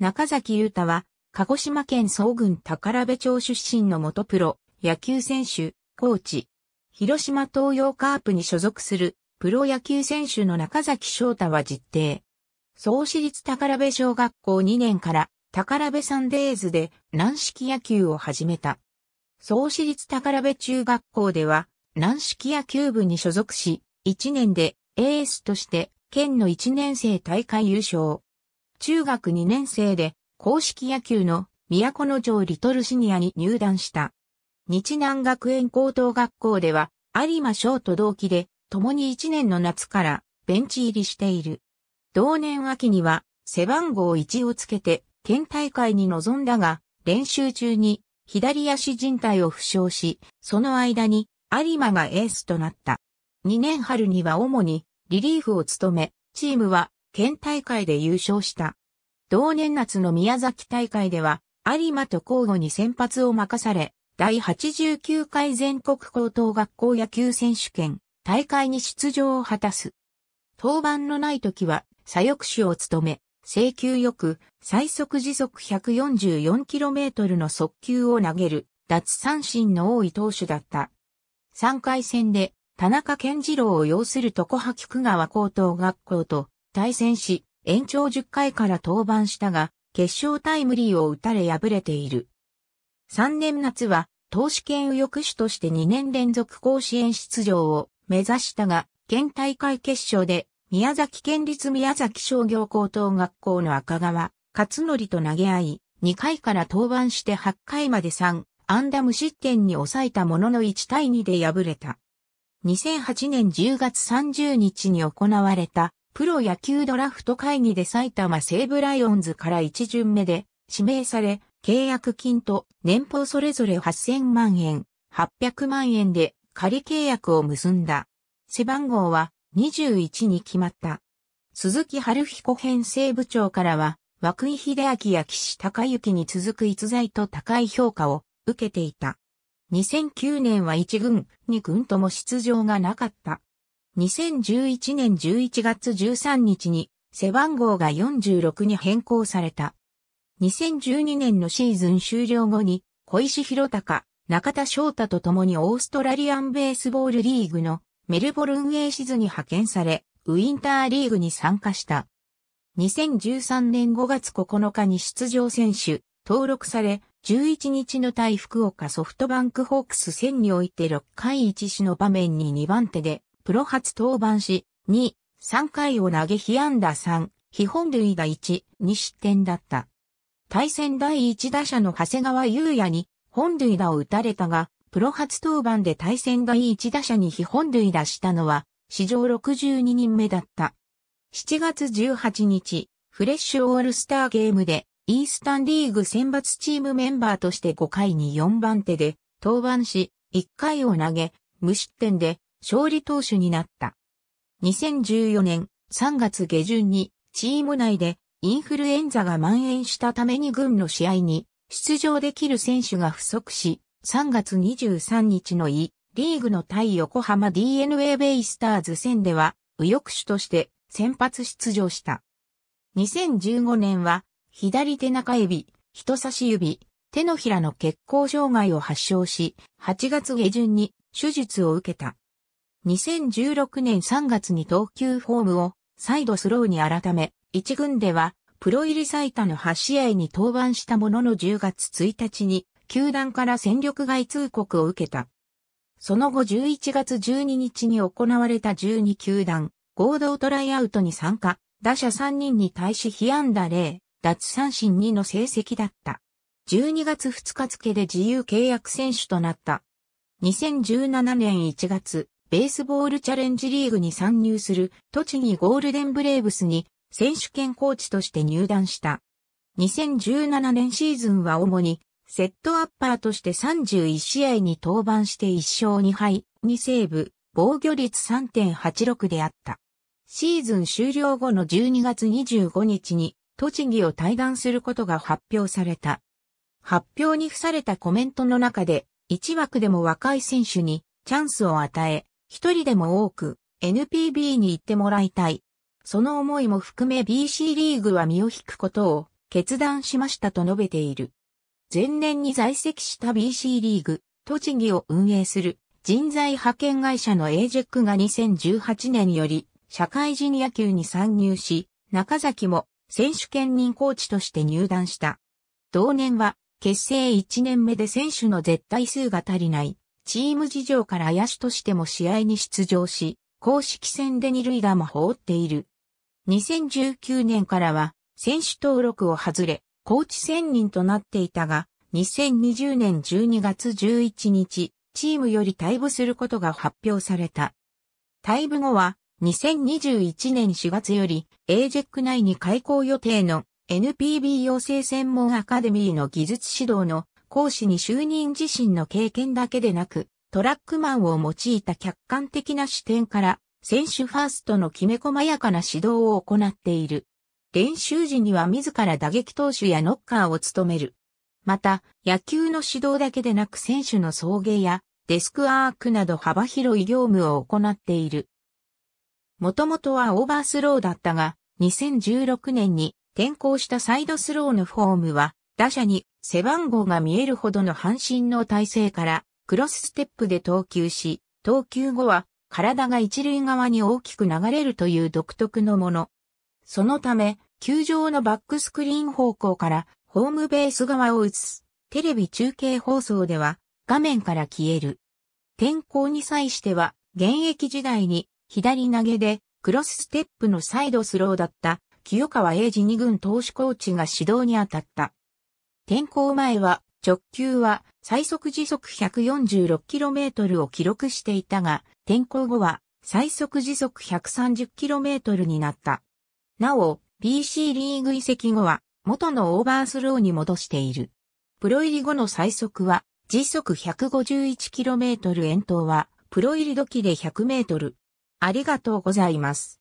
中崎優太は、鹿児島県総群宝部町出身の元プロ、野球選手、コーチ。広島東洋カープに所属する、プロ野球選手の中崎翔太は実定。総市立宝部小学校2年から、宝部サンデーズで軟式野球を始めた。総市立宝部中学校では、軟式野球部に所属し、1年でエースとして、県の1年生大会優勝。中学2年生で公式野球の都の城リトルシニアに入団した。日南学園高等学校では有馬翔と同期で共に1年の夏からベンチ入りしている。同年秋には背番号1をつけて県大会に臨んだが練習中に左足人帯を負傷し、その間に有馬がエースとなった。2年春には主にリリーフを務め、チームは県大会で優勝した。同年夏の宮崎大会では、有馬と交互に先発を任され、第89回全国高等学校野球選手権大会に出場を果たす。登板のない時は、左翼手を務め、制球よく、最速時速 144km の速球を投げる、脱三振の多い投手だった。3回戦で、田中健次郎を擁する徳葉菊川高等学校と、対戦し、延長10回から登板したが、決勝タイムリーを打たれ敗れている。3年夏は、投手権右翼手として2年連続甲子園出場を目指したが、県大会決勝で、宮崎県立宮崎商業高等学校の赤川、勝則と投げ合い、2回から登板して8回まで3、ンダ無失点に抑えたものの1対2で敗れた。2008年10月30日に行われたプロ野球ドラフト会議で埼玉西武ライオンズから一巡目で指名され、契約金と年俸それぞれ8000万円、800万円で仮契約を結んだ。背番号は21に決まった。鈴木春彦編成部長からは、久井秀明や岸隆之に続く逸材と高い評価を受けていた。2009年は1軍、2軍とも出場がなかった。2011年11月13日に背番号が46に変更された。2012年のシーズン終了後に小石博隆、中田翔太と共にオーストラリアンベースボールリーグのメルボルンエイシズに派遣され、ウィンターリーグに参加した。2013年5月9日に出場選手、登録され、11日の対福岡ソフトバンクホークス戦において6回1死の場面に2番手でプロ初登板し、2、3回を投げ被安打3、被本塁打1、2失点だった。対戦第1打者の長谷川優也に本塁打を打たれたが、プロ初登板で対戦第1打者に被本塁打したのは、史上62人目だった。7月18日、フレッシュオールスターゲームで、イースタンリーグ選抜チームメンバーとして5回に4番手で登板し、1回を投げ、無失点で勝利投手になった。2014年3月下旬にチーム内でインフルエンザが蔓延したために軍の試合に出場できる選手が不足し、3月23日の E リーグの対横浜 DNA ベイスターズ戦では右翼手として先発出場した。2015年は左手中指、人差し指、手のひらの血行障害を発症し、8月下旬に手術を受けた。2016年3月に投球フォームを再度スローに改め、1軍ではプロ入り最多の8試合に登板したものの10月1日に球団から戦力外通告を受けた。その後11月12日に行われた12球団合同トライアウトに参加、打者3人に対し被安打0、奪三振2の成績だった。12月2日付で自由契約選手となった。2017年1月、ベースボールチャレンジリーグに参入する栃木ゴールデンブレーブスに選手権コーチとして入団した。2017年シーズンは主にセットアッパーとして31試合に登板して1勝2敗、2セーブ、防御率3.86であった。シーズン終了後の12月25日に栃木を退団することが発表された。発表に付されたコメントの中で、1枠でも若い選手にチャンスを与え、一人でも多く NPB に行ってもらいたい。その思いも含め BC リーグは身を引くことを決断しましたと述べている。前年に在籍した BC リーグ、栃木を運営する人材派遣会社のエージェックが2018年より社会人野球に参入し、中崎も選手兼任コーチとして入団した。同年は結成1年目で選手の絶対数が足りないチーム事情から野手としても試合に出場し、公式戦で二塁打も放っている。2019年からは選手登録を外れ、コーチ専任となっていたが、2020年12月11日、チームより退部することが発表された。退部後は、2021年4月より、エージェック内に開校予定の NPB 養成専門アカデミーの技術指導の講師に就任自身の経験だけでなく、トラックマンを用いた客観的な視点から、選手ファーストのきめ細やかな指導を行っている。練習時には自ら打撃投手やノッカーを務める。また、野球の指導だけでなく選手の送迎やデスクアークなど幅広い業務を行っている。もともとはオーバースローだったが、2016年に転向したサイドスローのフォームは打者に背番号が見えるほどの半身の体勢からクロスステップで投球し、投球後は体が一塁側に大きく流れるという独特のもの。そのため、球場のバックスクリーン方向からホームベース側を映すテレビ中継放送では画面から消える。天候に際しては現役時代に左投げでクロスステップのサイドスローだった清川英治二軍投手コーチが指導に当たった。転校前は直球は最速時速 146km を記録していたが、転校後は最速時速 130km になった。なお、BC リーグ移籍後は元のオーバースローに戻している。プロ入り後の最速は時速 151km 遠投はプロ入り時で 100m。ありがとうございます。